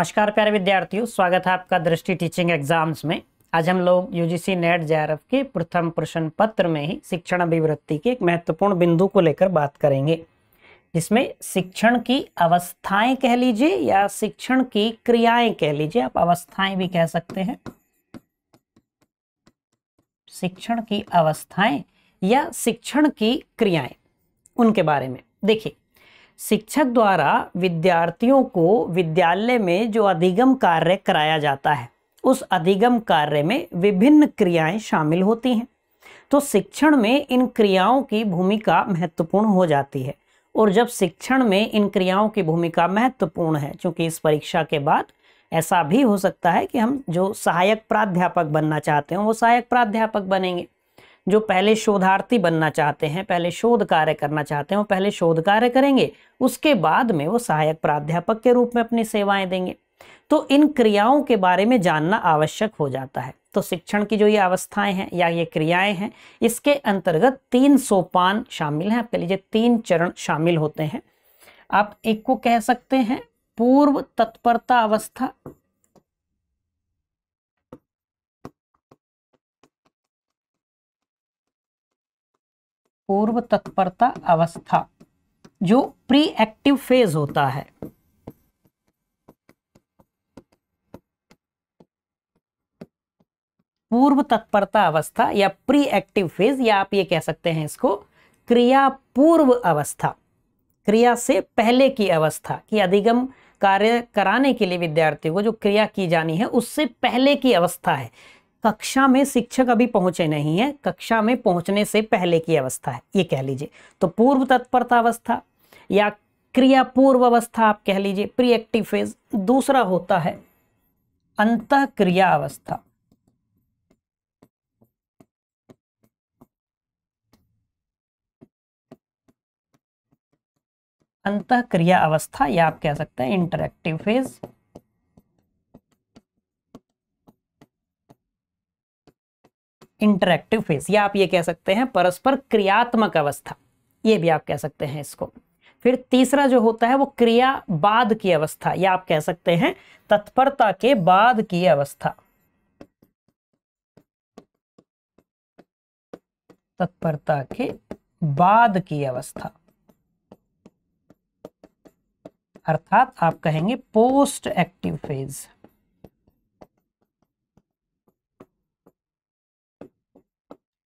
नमस्कार प्यारे विद्यार्थियों स्वागत है आपका दृष्टि टीचिंग एग्जाम्स में आज हम लोग यूजीसी नेट जेआरएफ के प्रथम प्रश्न पत्र में ही शिक्षण अभिवृत्ति के एक महत्वपूर्ण बिंदु को लेकर बात करेंगे जिसमें शिक्षण की अवस्थाएं कह लीजिए या शिक्षण की क्रियाएं कह लीजिए आप अवस्थाएं भी कह सकते हैं शिक्षण की अवस्थाएं या शिक्षण की क्रियाएं उनके बारे में देखिए शिक्षक द्वारा विद्यार्थियों को विद्यालय में जो अधिगम कार्य कराया जाता है उस अधिगम कार्य में विभिन्न क्रियाएं शामिल होती हैं तो शिक्षण में इन क्रियाओं की भूमिका महत्वपूर्ण हो जाती है और जब शिक्षण में इन क्रियाओं की भूमिका महत्वपूर्ण है क्योंकि इस परीक्षा के बाद ऐसा भी हो सकता है कि हम जो सहायक प्राध्यापक बनना चाहते हैं वो सहायक प्राध्यापक बनेंगे जो पहले शोधार्थी बनना चाहते हैं पहले शोध कार्य करना चाहते हैं वो पहले शोध कार्य करेंगे उसके बाद में वो सहायक प्राध्यापक के रूप में अपनी सेवाएं देंगे तो इन क्रियाओं के बारे में जानना आवश्यक हो जाता है तो शिक्षण की जो ये अवस्थाएं हैं या ये क्रियाएं हैं इसके अंतर्गत तीन सोपान शामिल हैं आप कह लीजिए तीन चरण शामिल होते हैं आप एक को कह सकते हैं पूर्व तत्परता अवस्था पूर्व तत्परता अवस्था जो प्री एक्टिव फेज होता है पूर्व तत्परता अवस्था या प्री एक्टिव फेज या आप ये कह सकते हैं इसको क्रिया पूर्व अवस्था क्रिया से पहले की अवस्था कि अधिगम कार्य कराने के लिए विद्यार्थियों को जो क्रिया की जानी है उससे पहले की अवस्था है कक्षा में शिक्षक अभी पहुंचे नहीं है कक्षा में पहुंचने से पहले की अवस्था है ये कह लीजिए तो पूर्व तत्परता अवस्था या क्रिया पूर्व अवस्था आप कह लीजिए प्री एक्टिव फेज दूसरा होता है अंत क्रिया अवस्था अंत क्रिया अवस्था या आप कह सकते हैं इंटरक्टिव फेज इंटरेक्टिव फेज या आप ये कह सकते हैं परस्पर क्रियात्मक अवस्था ये भी आप कह सकते हैं इसको फिर तीसरा जो होता है वो क्रिया बाद की अवस्था या आप कह सकते हैं तत्परता के बाद की अवस्था तत्परता के बाद की अवस्था अर्थात आप कहेंगे post active phase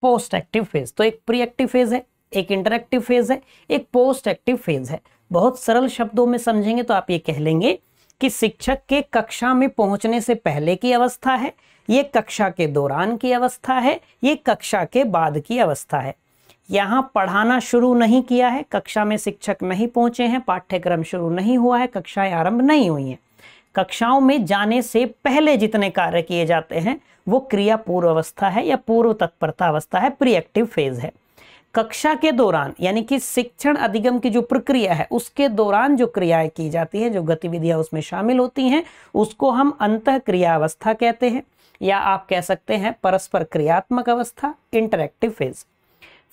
post active phase तो एक प्री एक्टिव फेज है एक इंटरक्टिव फेज है एक पोस्ट एक्टिव फेज है बहुत सरल शब्दों में समझेंगे तो आप ये कह लेंगे कि शिक्षक के कक्षा में पहुंचने से पहले की अवस्था है ये कक्षा के दौरान की अवस्था है ये कक्षा के बाद की अवस्था है यहाँ पढ़ाना शुरू नहीं किया है कक्षा में शिक्षक नहीं पहुंचे हैं पाठ्यक्रम शुरू नहीं हुआ है कक्षाएं आरंभ नहीं हुई हैं कक्षाओं में जाने से पहले जितने कार्य किए जाते हैं वो क्रिया पूर्व अवस्था है या पूर्व तत्परता अवस्था है प्री एक्टिव फेज है कक्षा के दौरान यानी कि शिक्षण अधिगम की जो प्रक्रिया है उसके दौरान जो क्रियाएं की जाती हैं जो गतिविधियां उसमें शामिल होती हैं उसको हम अंत क्रिया अवस्था कहते हैं या आप कह सकते हैं परस्पर क्रियात्मक अवस्था इंटरैक्टिव फेज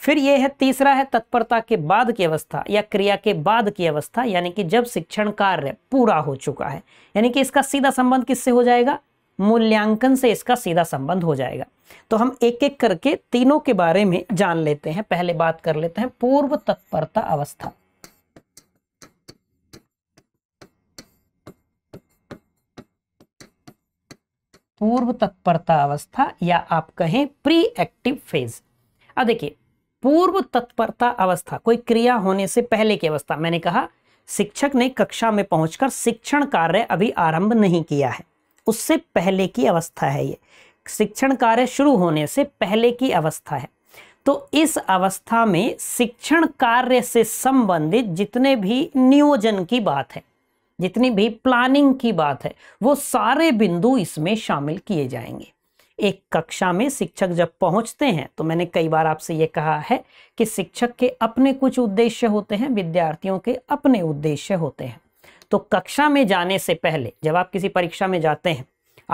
फिर यह है तीसरा है तत्परता के बाद की अवस्था या क्रिया के बाद की अवस्था यानी कि जब शिक्षण कार्य पूरा हो चुका है यानी कि इसका सीधा संबंध किससे हो जाएगा मूल्यांकन से इसका सीधा संबंध हो जाएगा तो हम एक एक करके तीनों के बारे में जान लेते हैं पहले बात कर लेते हैं पूर्व तत्परता अवस्था पूर्व तत्परता अवस्था या आप कहें प्री एक्टिव फेज अब देखिए पूर्व तत्परता अवस्था कोई क्रिया होने से पहले की अवस्था मैंने कहा शिक्षक ने कक्षा में पहुंचकर शिक्षण कार्य अभी आरंभ नहीं किया है उससे पहले की अवस्था है ये शिक्षण कार्य शुरू होने से पहले की अवस्था है तो इस अवस्था में शिक्षण कार्य से संबंधित जितने भी नियोजन की बात है जितनी भी प्लानिंग की बात है वो सारे बिंदु इसमें शामिल किए जाएंगे एक कक्षा में शिक्षक जब पहुंचते हैं तो मैंने कई बार आपसे ये कहा है कि शिक्षक के अपने कुछ उद्देश्य होते हैं विद्यार्थियों के अपने उद्देश्य होते हैं तो कक्षा में जाने से पहले जब आप किसी परीक्षा में जाते हैं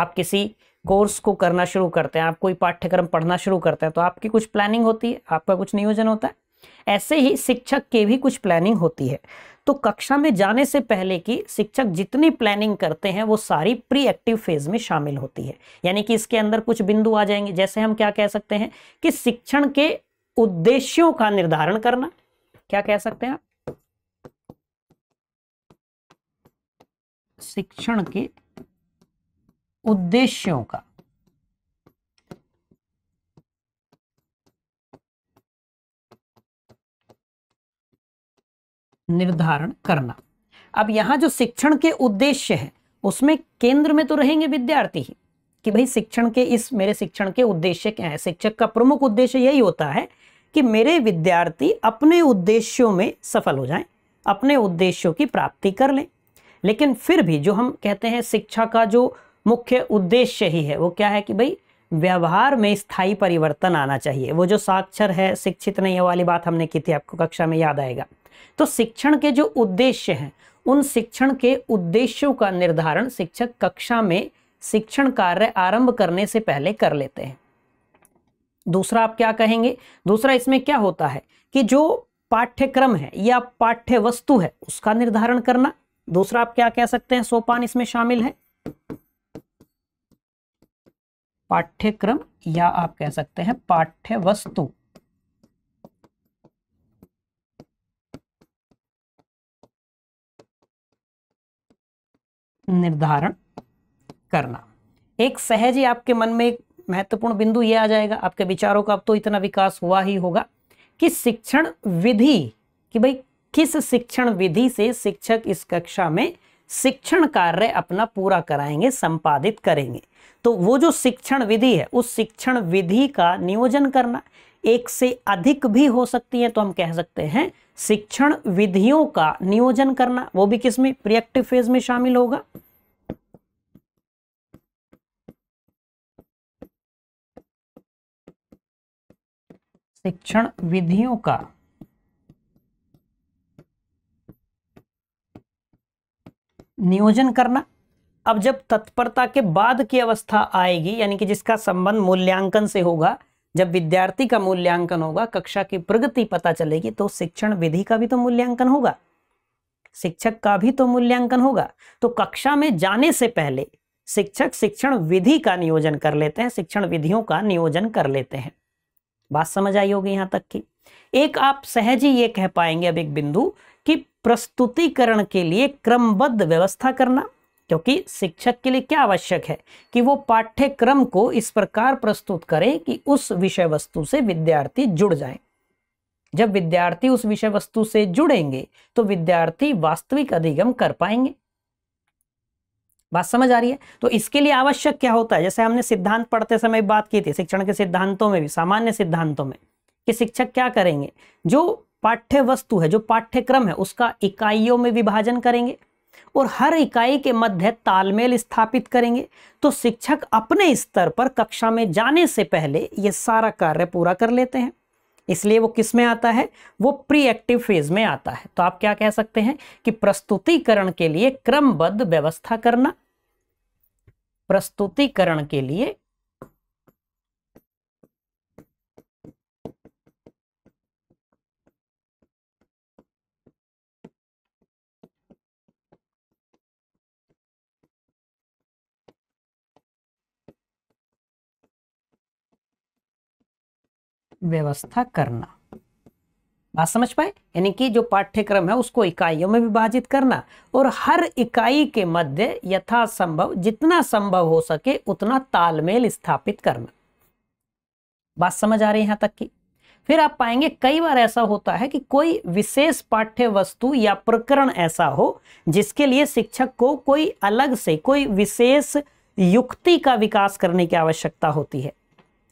आप किसी कोर्स को करना शुरू करते हैं आप कोई पाठ्यक्रम पढ़ना शुरू करते हैं तो आपकी कुछ प्लानिंग होती है आपका कुछ नियोजन होता है ऐसे ही शिक्षक के भी कुछ प्लानिंग होती है तो कक्षा में जाने से पहले की शिक्षक जितनी प्लानिंग करते हैं वो सारी प्री एक्टिव फेज में शामिल होती है यानी कि इसके अंदर कुछ बिंदु आ जाएंगे जैसे हम क्या कह सकते हैं कि शिक्षण के उद्देश्यों का निर्धारण करना क्या कह सकते हैं आप शिक्षण के उद्देश्यों का निर्धारण करना अब यहाँ जो शिक्षण के उद्देश्य है उसमें केंद्र में तो रहेंगे विद्यार्थी ही कि भाई शिक्षण के इस मेरे शिक्षण के उद्देश्य क्या है शिक्षक का प्रमुख उद्देश्य यही होता है कि मेरे विद्यार्थी अपने उद्देश्यों में सफल हो जाएं अपने उद्देश्यों की प्राप्ति कर लें लेकिन फिर भी जो हम कहते हैं शिक्षा का जो मुख्य उद्देश्य ही है वो क्या है कि भाई व्यवहार में स्थायी परिवर्तन आना चाहिए वो जो साक्षर है शिक्षित नहीं है वाली बात हमने की थी आपको कक्षा में याद आएगा तो शिक्षण के जो उद्देश्य हैं उन शिक्षण के उद्देश्यों का निर्धारण शिक्षक कक्षा में शिक्षण कार्य आरंभ करने से पहले कर लेते हैं दूसरा आप क्या कहेंगे दूसरा इसमें क्या होता है कि जो पाठ्यक्रम है या पाठ्य वस्तु है उसका निर्धारण करना दूसरा आप क्या कह सकते हैं सोपान इसमें शामिल है पाठ्यक्रम या आप कह सकते हैं पाठ्य वस्तु निर्धारण करना एक सहज ही आपके मन में एक महत्वपूर्ण बिंदु ये आ जाएगा आपके विचारों का अब तो इतना विकास हुआ ही होगा कि शिक्षण विधि कि भाई किस शिक्षण विधि से शिक्षक इस कक्षा में शिक्षण कार्य अपना पूरा कराएंगे संपादित करेंगे तो वो जो शिक्षण विधि है उस शिक्षण विधि का नियोजन करना एक से अधिक भी हो सकती है तो हम कह सकते हैं शिक्षण विधियों का नियोजन करना वो भी किसमें प्रियक्टिव फेज में शामिल होगा शिक्षण विधियों का नियोजन करना अब जब तत्परता के बाद की अवस्था आएगी यानी कि जिसका संबंध मूल्यांकन से होगा जब विद्यार्थी का मूल्यांकन होगा कक्षा की प्रगति पता चलेगी तो शिक्षण विधि का भी तो मूल्यांकन होगा शिक्षक का भी तो मूल्यांकन होगा तो कक्षा में जाने से पहले शिक्षक शिक्षण विधि का नियोजन कर लेते हैं शिक्षण विधियों का नियोजन कर लेते हैं बात समझ आई होगी यहाँ तक की एक आप सहज ही ये कह पाएंगे अब एक बिंदु कि प्रस्तुतिकरण के लिए क्रमबद्ध व्यवस्था करना क्योंकि शिक्षक के लिए क्या आवश्यक है कि वो पाठ्यक्रम को इस प्रकार प्रस्तुत करें कि उस विषय वस्तु से विद्यार्थी जुड़ जाए जब विद्यार्थी उस विषय वस्तु से जुड़ेंगे तो विद्यार्थी वास्तविक अधिगम कर पाएंगे बात समझ आ रही है तो इसके लिए आवश्यक क्या होता है जैसे हमने सिद्धांत पढ़ते समय बात की थी शिक्षण के सिद्धांतों में भी सामान्य सिद्धांतों में कि शिक्षक क्या करेंगे जो पाठ्य वस्तु है जो पाठ्यक्रम है उसका इकाइयों में विभाजन करेंगे और हर इकाई के मध्य तालमेल स्थापित करेंगे तो शिक्षक अपने स्तर पर कक्षा में जाने से पहले ये सारा कार्य पूरा कर लेते हैं इसलिए वो किस में आता है वो प्री एक्टिव फेज में आता है तो आप क्या कह सकते हैं कि प्रस्तुतिकरण के लिए क्रमबद्ध व्यवस्था करना प्रस्तुतिकरण के लिए व्यवस्था करना बात समझ पाए यानी कि जो पाठ्यक्रम है उसको इकाइयों में विभाजित करना और हर इकाई के मध्य यथासंभव जितना संभव हो सके उतना तालमेल स्थापित करना बात समझ आ रही है यहां तक की फिर आप पाएंगे कई बार ऐसा होता है कि कोई विशेष पाठ्य वस्तु या प्रकरण ऐसा हो जिसके लिए शिक्षक को कोई अलग से कोई विशेष युक्ति का विकास करने की आवश्यकता होती है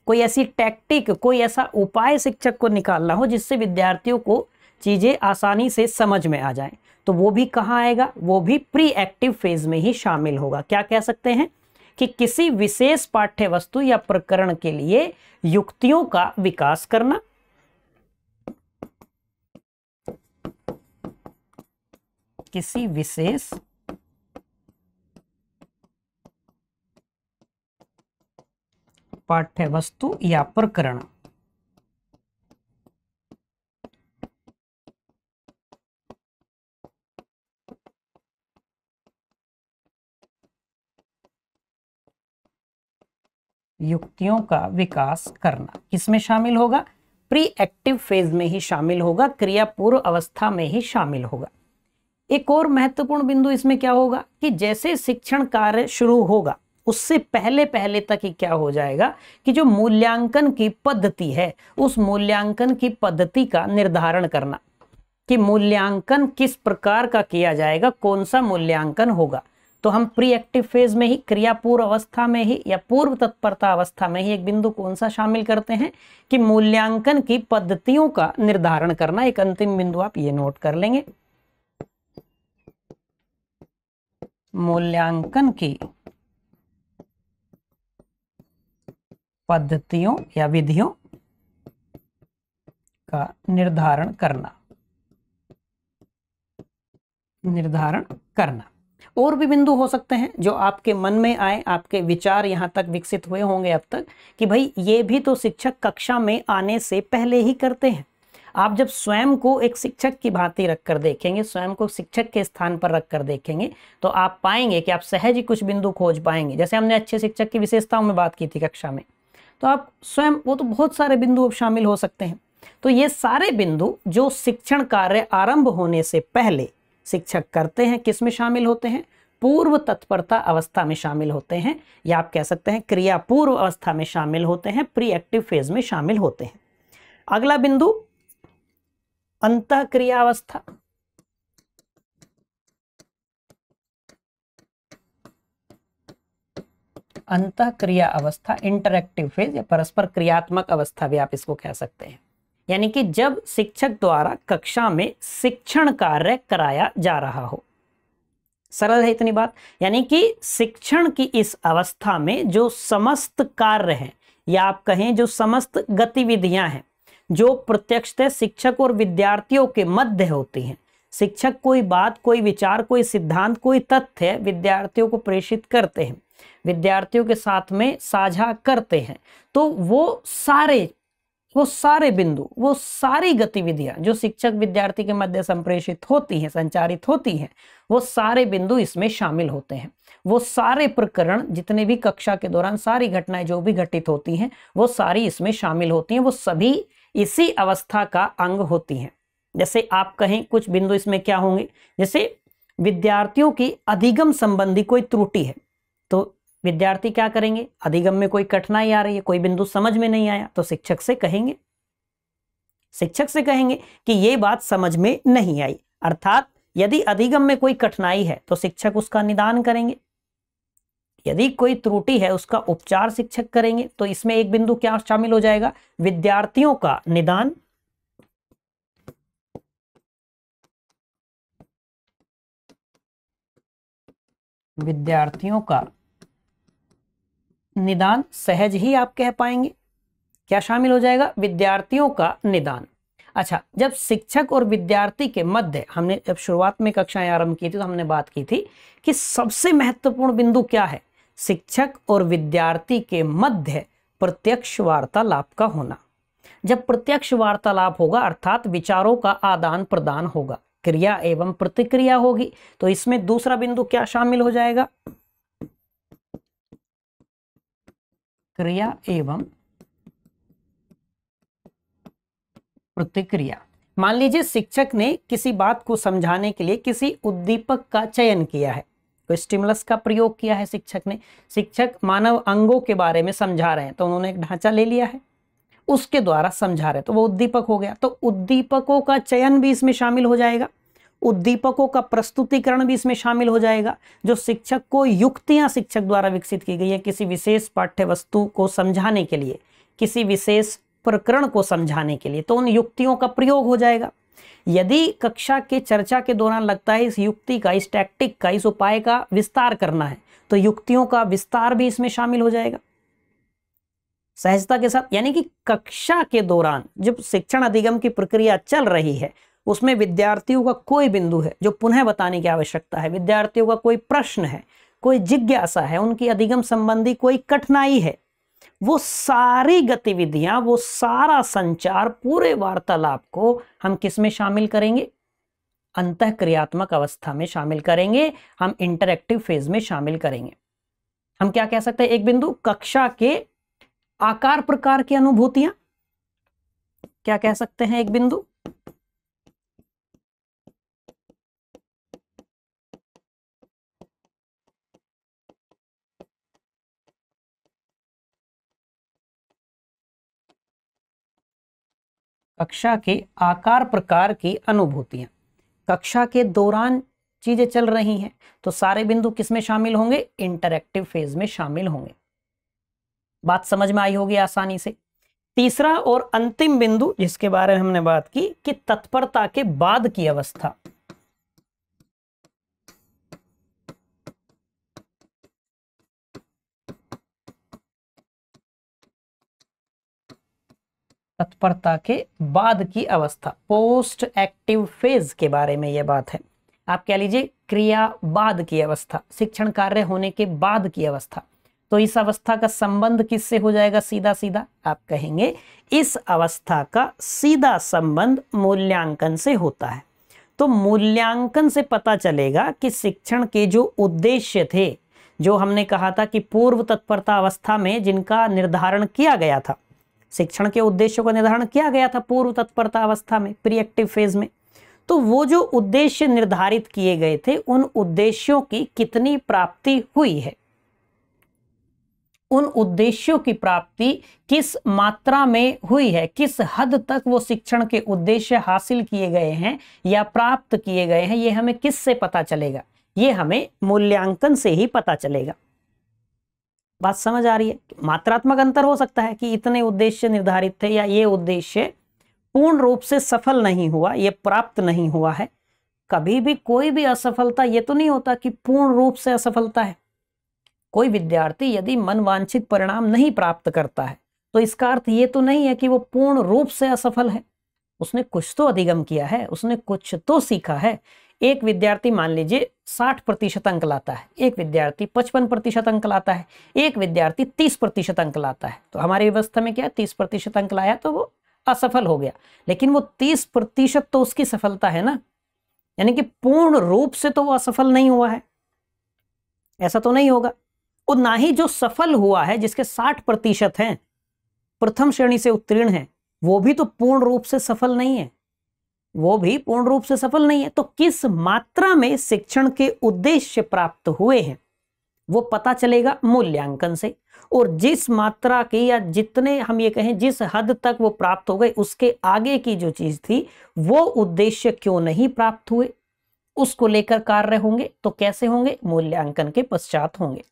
कोई ऐसी टैक्टिक कोई ऐसा उपाय शिक्षक को निकालना हो जिससे विद्यार्थियों को चीज़ें आसानी से समझ में आ जाए तो वो भी कहाँ आएगा वो भी प्री एक्टिव फेज में ही शामिल होगा क्या कह सकते हैं कि किसी विशेष पाठ्य वस्तु या प्रकरण के लिए युक्तियों का विकास करना किसी विशेष पाठ्य वस्तु या प्रकरण युक्तियों का विकास करना किसमें शामिल होगा प्री एक्टिव फेज में ही शामिल होगा क्रिया पूर्व अवस्था में ही शामिल होगा एक और महत्वपूर्ण बिंदु इसमें क्या होगा कि जैसे शिक्षण कार्य शुरू होगा उससे पहले पहले तक ही क्या हो जाएगा कि जो मूल्यांकन की पद्धति है उस मूल्यांकन की पद्धति का निर्धारण करना कि मूल्यांकन किस प्रकार का किया जाएगा कौन सा मूल्यांकन होगा तो हम प्री एक्टिव फेज में ही क्रियापूर्व अवस्था में ही या पूर्व तत्परता अवस्था में ही एक बिंदु कौन सा शामिल करते हैं कि मूल्यांकन की पद्धतियों का निर्धारण करना एक अंतिम बिंदु आप ये नोट कर लेंगे मूल्यांकन की पद्धतियों या विधियों का निर्धारण करना निर्धारण करना और भी बिंदु हो सकते हैं जो आपके मन में आए आपके विचार यहाँ तक विकसित हुए होंगे अब तक कि भाई ये भी तो शिक्षक कक्षा में आने से पहले ही करते हैं आप जब स्वयं को एक शिक्षक की भांति रखकर देखेंगे स्वयं को शिक्षक के स्थान पर रखकर देखेंगे तो आप पाएंगे कि आप सहज ही कुछ बिंदु खोज पाएंगे जैसे हमने अच्छे शिक्षक की विशेषताओं में बात की थी कक्षा में तो आप स्वयं वो तो बहुत सारे बिंदु अब शामिल हो सकते हैं तो ये सारे बिंदु जो शिक्षण कार्य आरंभ होने से पहले शिक्षक करते हैं किस में शामिल होते हैं पूर्व तत्परता अवस्था में शामिल होते हैं या आप कह सकते हैं क्रिया पूर्व अवस्था में शामिल होते हैं प्री एक्टिव फेज में शामिल होते हैं अगला बिंदु अंत क्रिया अवस्था अंत क्रिया अवस्था इंटरक्टिव फेज या परस्पर क्रियात्मक अवस्था भी आप इसको कह सकते हैं यानी कि जब शिक्षक द्वारा कक्षा में शिक्षण कार्य कराया जा रहा हो सरल है इतनी बात यानी कि शिक्षण की इस अवस्था में जो समस्त कार्य है या आप कहें जो समस्त गतिविधियां हैं जो प्रत्यक्षतः शिक्षक और विद्यार्थियों के मध्य होती हैं शिक्षक कोई बात कोई विचार कोई सिद्धांत कोई तथ्य विद्यार्थियों को प्रेषित करते हैं विद्यार्थियों के साथ में साझा करते हैं तो वो सारे वो सारे बिंदु वो सारी गतिविधियां जो शिक्षक विद्यार्थी के मध्य संप्रेषित होती हैं संचारित होती हैं वो सारे बिंदु इसमें शामिल होते हैं वो सारे प्रकरण जितने भी कक्षा के दौरान सारी घटनाएं जो भी घटित होती हैं वो सारी इसमें शामिल होती हैं वो सभी इसी अवस्था का अंग होती हैं जैसे आप कहें कुछ बिंदु इसमें क्या होंगे जैसे विद्यार्थियों की अधिगम संबंधी कोई त्रुटि है तो विद्यार्थी क्या करेंगे अधिगम में कोई कठिनाई आ रही है कोई बिंदु समझ में नहीं आया तो शिक्षक से कहेंगे शिक्षक से कहेंगे कि ये बात समझ में नहीं आई अर्थात यदि अधिगम में कोई कठिनाई है तो शिक्षक उसका निदान करेंगे यदि कोई त्रुटि है उसका उपचार शिक्षक करेंगे तो इसमें एक बिंदु क्या शामिल हो जाएगा विद्यार्थियों का निदान विद्यार्थियों का निदान सहज ही आप कह पाएंगे क्या शामिल हो जाएगा विद्यार्थियों का निदान अच्छा जब शिक्षक और विद्यार्थी के मध्य हमने जब शुरुआत में कक्षाएं आरंभ की थी तो हमने बात की थी कि सबसे महत्वपूर्ण बिंदु क्या है शिक्षक और विद्यार्थी के मध्य प्रत्यक्ष वार्तालाप का होना जब प्रत्यक्ष वार्तालाप होगा अर्थात विचारों का आदान प्रदान होगा क्रिया एवं प्रतिक्रिया होगी तो इसमें दूसरा बिंदु क्या शामिल हो जाएगा क्रिया एवं प्रतिक्रिया मान लीजिए शिक्षक ने किसी बात को समझाने के लिए किसी उद्दीपक का चयन किया है कोई स्टिमुलस का प्रयोग किया है शिक्षक ने शिक्षक मानव अंगों के बारे में समझा रहे हैं तो उन्होंने एक ढांचा ले लिया है उसके द्वारा समझा रहे हैं तो वो उद्दीपक हो गया तो उद्दीपकों का चयन भी इसमें शामिल हो जाएगा उद्दीपकों का प्रस्तुतिकरण भी इसमें शामिल हो जाएगा जो शिक्षक को युक्तियां शिक्षक द्वारा विकसित की गई है किसी विशेष पाठ्य वस्तु को समझाने के लिए किसी विशेष प्रकरण को समझाने के लिए तो उन युक्तियों का प्रयोग हो जाएगा यदि कक्षा के चर्चा के दौरान लगता है इस युक्ति का इस टैक्टिक का इस उपाय का विस्तार करना है तो युक्तियों का विस्तार भी इसमें शामिल हो जाएगा सहजता के साथ यानी कि कक्षा के दौरान जब शिक्षण अधिगम की प्रक्रिया चल रही है उसमें विद्यार्थियों का कोई बिंदु है जो पुनः बताने की आवश्यकता है विद्यार्थियों का कोई प्रश्न है कोई जिज्ञासा है उनकी अधिगम संबंधी कोई कठिनाई है वो सारी गतिविधियां वो सारा संचार पूरे वार्तालाप को हम किस में शामिल करेंगे अंत क्रियात्मक अवस्था में शामिल करेंगे हम इंटरक्टिव फेज में शामिल करेंगे हम क्या कह सकते हैं एक बिंदु कक्षा के आकार प्रकार की अनुभूतियां क्या कह सकते हैं एक बिंदु कक्षा के आकार प्रकार की अनुभूतियां कक्षा के दौरान चीज़ें चल रही हैं तो सारे बिंदु किस में शामिल होंगे इंटरक्टिव फेज में शामिल होंगे बात समझ में आई होगी आसानी से तीसरा और अंतिम बिंदु जिसके बारे में हमने बात की कि तत्परता के बाद की अवस्था तत्परता के बाद की अवस्था पोस्ट एक्टिव फेज के बारे में यह बात है आप कह लीजिए क्रिया बाद की अवस्था शिक्षण कार्य होने के बाद की अवस्था तो इस अवस्था का संबंध किससे हो जाएगा सीधा सीधा आप कहेंगे इस अवस्था का सीधा संबंध मूल्यांकन से होता है तो मूल्यांकन से पता चलेगा कि शिक्षण के जो उद्देश्य थे जो हमने कहा था कि पूर्व तत्परता अवस्था में जिनका निर्धारण किया गया था शिक्षण के उद्देश्यों का निर्धारण किया गया था पूर्व तत्परता अवस्था में एक्टिव फेज में तो वो जो उद्देश्य निर्धारित किए गए थे उन उद्देश्यों की कितनी प्राप्ति हुई है उन उद्देश्यों की प्राप्ति किस मात्रा में हुई है किस हद तक वो शिक्षण के उद्देश्य हासिल किए गए हैं या प्राप्त किए गए हैं ये हमें किस से पता चलेगा ये हमें मूल्यांकन से ही पता चलेगा बात समझ आ रही है मात्रात्मक अंतर हो सकता है कि इतने उद्देश्य निर्धारित थे या ये उद्देश्य पूर्ण रूप से सफल नहीं हुआ ये प्राप्त नहीं हुआ है कभी भी कोई भी असफलता ये तो नहीं होता कि पूर्ण रूप से असफलता है कोई विद्यार्थी यदि मनवांछित परिणाम नहीं प्राप्त करता है तो इसका अर्थ ये तो नहीं है कि वो पूर्ण रूप से असफल है उसने कुछ तो अधिगम किया है उसने कुछ तो सीखा है एक विद्यार्थी मान लीजिए साठ प्रतिशत अंक लाता है एक विद्यार्थी पचपन प्रतिशत अंक लाता है एक विद्यार्थी तीस प्रतिशत अंक लाता है तो हमारी व्यवस्था में क्या है तीस प्रतिशत अंक लाया तो वो असफल हो गया लेकिन वो तीस प्रतिशत तो उसकी सफलता है ना यानी कि पूर्ण रूप से तो वो असफल नहीं हुआ है ऐसा तो नहीं होगा और ना ही जो सफल हुआ है जिसके साठ प्रतिशत हैं प्रथम श्रेणी से उत्तीर्ण है वो भी तो पूर्ण रूप से सफल नहीं है वो भी पूर्ण रूप से सफल नहीं है तो किस मात्रा में शिक्षण के उद्देश्य प्राप्त हुए हैं वो पता चलेगा मूल्यांकन से और जिस मात्रा की या जितने हम ये कहें जिस हद तक वो प्राप्त हो गए उसके आगे की जो चीज़ थी वो उद्देश्य क्यों नहीं प्राप्त हुए उसको लेकर कार्य होंगे तो कैसे होंगे मूल्यांकन के पश्चात होंगे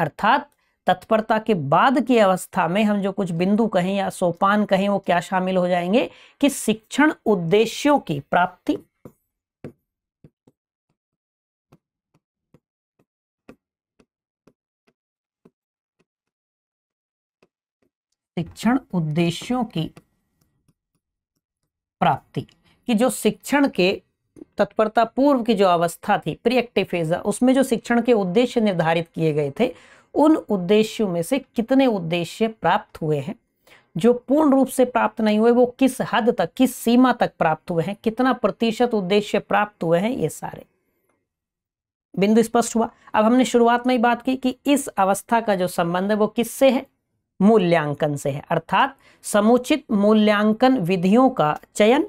अर्थात तत्परता के बाद की अवस्था में हम जो कुछ बिंदु कहें या सोपान कहें वो क्या शामिल हो जाएंगे कि शिक्षण उद्देश्यों की प्राप्ति शिक्षण उद्देश्यों की प्राप्ति कि जो शिक्षण के तत्परता पूर्व की जो अवस्था थी प्रियक्टिव फेज उसमें जो शिक्षण के उद्देश्य निर्धारित किए गए थे उन उद्देश्यों में से कितने उद्देश्य प्राप्त हुए हैं जो पूर्ण रूप से प्राप्त नहीं हुए वो किस हद तक किस सीमा तक प्राप्त हुए हैं कितना प्रतिशत उद्देश्य प्राप्त हुए हैं ये सारे बिंदु स्पष्ट हुआ अब हमने शुरुआत में ही बात की कि इस अवस्था का जो संबंध है वो किससे है मूल्यांकन से है अर्थात समुचित मूल्यांकन विधियों का चयन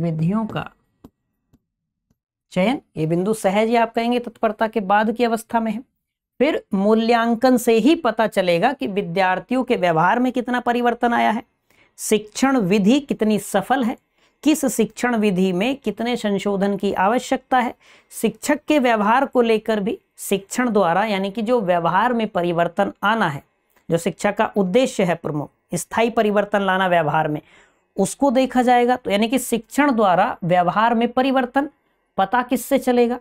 विधियों का चयन ये बिंदु सहज ही आप कहेंगे तत्परता के बाद की अवस्था में है फिर मूल्यांकन से ही पता चलेगा कि विद्यार्थियों के व्यवहार में कितना परिवर्तन आया है शिक्षण विधि कितनी सफल है किस शिक्षण विधि में कितने संशोधन की आवश्यकता है शिक्षक के व्यवहार को लेकर भी शिक्षण द्वारा यानी कि जो व्यवहार में परिवर्तन आना है जो शिक्षा का उद्देश्य है प्रमुख स्थायी परिवर्तन लाना व्यवहार में उसको देखा जाएगा तो यानी कि शिक्षण द्वारा व्यवहार में परिवर्तन पता किससे चलेगा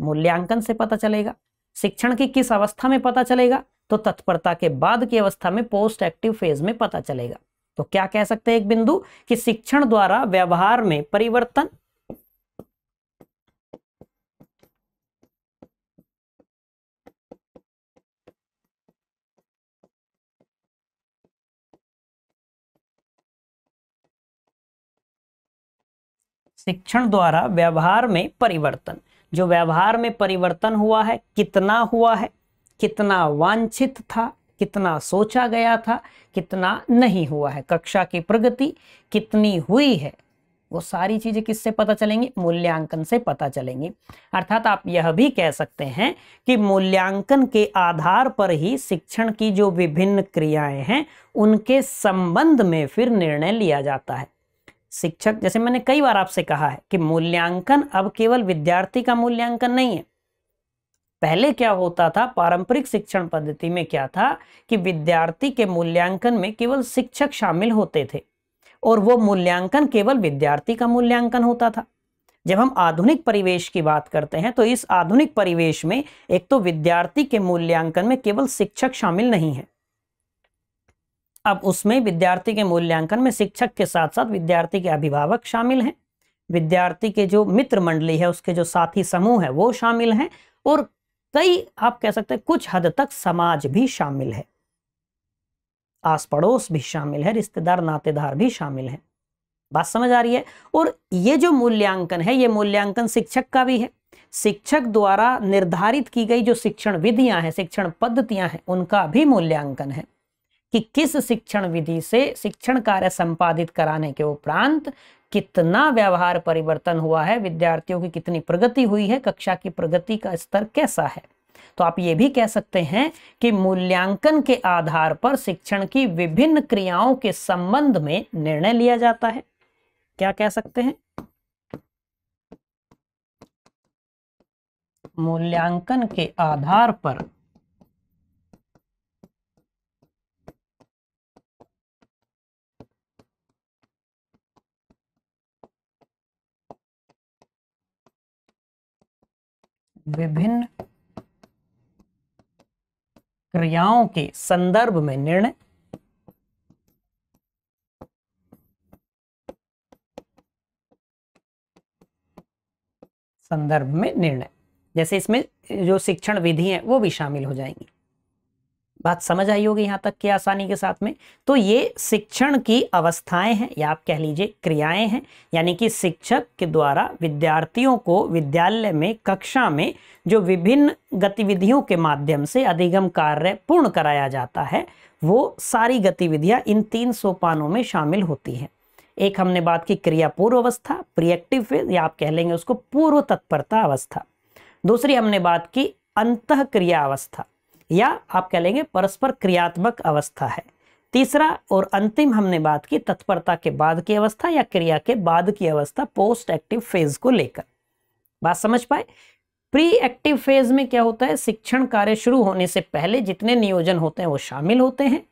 मूल्यांकन से पता चलेगा शिक्षण की किस अवस्था में पता चलेगा तो तत्परता के बाद की अवस्था में पोस्ट एक्टिव फेज में पता चलेगा तो क्या कह सकते हैं एक बिंदु कि शिक्षण द्वारा व्यवहार में परिवर्तन शिक्षण द्वारा व्यवहार में परिवर्तन जो व्यवहार में परिवर्तन हुआ है कितना हुआ है कितना वांछित था कितना सोचा गया था कितना नहीं हुआ है कक्षा की प्रगति कितनी हुई है वो सारी चीज़ें किससे पता चलेंगी मूल्यांकन से पता चलेंगी अर्थात आप यह भी कह सकते हैं कि मूल्यांकन के आधार पर ही शिक्षण की जो विभिन्न क्रियाएं हैं उनके संबंध में फिर निर्णय लिया जाता है शिक्षक जैसे मैंने कई बार आपसे कहा है कि मूल्यांकन अब केवल विद्यार्थी का मूल्यांकन नहीं है पहले क्या होता था पारंपरिक शिक्षण पद्धति में क्या था कि विद्यार्थी के मूल्यांकन में केवल शिक्षक शामिल होते थे और वो मूल्यांकन केवल विद्यार्थी का मूल्यांकन होता था जब हम आधुनिक परिवेश की बात करते हैं तो इस आधुनिक परिवेश में एक तो विद्यार्थी के मूल्यांकन में केवल शिक्षक शामिल नहीं है अब उसमें विद्यार्थी के मूल्यांकन में शिक्षक के साथ साथ विद्यार्थी के अभिभावक शामिल हैं विद्यार्थी के जो मित्र मंडली है उसके जो साथी समूह है वो शामिल हैं और कई आप कह सकते हैं कुछ हद तक समाज भी शामिल है आस पड़ोस भी शामिल है रिश्तेदार नातेदार भी शामिल है बात समझ आ रही है और ये जो मूल्यांकन है ये मूल्यांकन शिक्षक का भी है शिक्षक द्वारा निर्धारित की गई जो शिक्षण विधियां हैं शिक्षण पद्धतियां हैं उनका भी मूल्यांकन है कि किस शिक्षण विधि से शिक्षण कार्य संपादित कराने के उपरांत कितना व्यवहार परिवर्तन हुआ है विद्यार्थियों की कितनी प्रगति हुई है कक्षा की प्रगति का स्तर कैसा है तो आप ये भी कह सकते हैं कि मूल्यांकन के आधार पर शिक्षण की विभिन्न क्रियाओं के संबंध में निर्णय लिया जाता है क्या कह सकते हैं मूल्यांकन के आधार पर विभिन्न क्रियाओं के संदर्भ में निर्णय संदर्भ में निर्णय जैसे इसमें जो शिक्षण विधि है वो भी शामिल हो जाएंगी बात समझ आई होगी यहाँ तक कि आसानी के साथ में तो ये शिक्षण की अवस्थाएं हैं या आप कह लीजिए क्रियाएं हैं यानी कि शिक्षक के द्वारा विद्यार्थियों को विद्यालय में कक्षा में जो विभिन्न गतिविधियों के माध्यम से अधिगम कार्य पूर्ण कराया जाता है वो सारी गतिविधियाँ इन तीन सोपानों में शामिल होती हैं एक हमने बात की क्रिया पूर्व अवस्था प्रियक्टिव फेज या आप कह लेंगे उसको पूर्व तत्परता अवस्था दूसरी हमने बात की अंत क्रिया अवस्था या आप कह लेंगे परस्पर क्रियात्मक अवस्था है तीसरा और अंतिम हमने बात की तत्परता के बाद की अवस्था या क्रिया के बाद की अवस्था पोस्ट एक्टिव फेज को लेकर बात समझ पाए प्री एक्टिव फेज में क्या होता है शिक्षण कार्य शुरू होने से पहले जितने नियोजन होते हैं वो शामिल होते हैं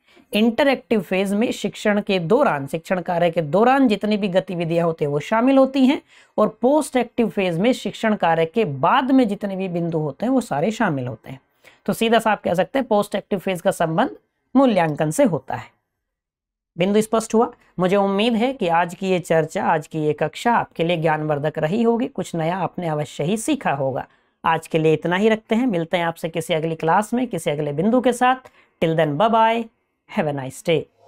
इंटरएक्टिव फेज में शिक्षण के दौरान शिक्षण कार्य के दौरान जितनी भी गतिविधियां होती है वो शामिल होती हैं और पोस्ट एक्टिव फेज में शिक्षण कार्य के बाद में जितने भी बिंदु होते हैं वो सारे शामिल होते हैं तो सीधा सा आप कह सकते हैं पोस्ट एक्टिव फेज का संबंध मूल्यांकन से होता है बिंदु स्पष्ट हुआ मुझे उम्मीद है कि आज की ये चर्चा आज की ये कक्षा आपके लिए ज्ञानवर्धक रही होगी कुछ नया आपने अवश्य ही सीखा होगा आज के लिए इतना ही रखते हैं मिलते हैं आपसे किसी अगली क्लास में किसी अगले बिंदु के साथ till then bye have a nice day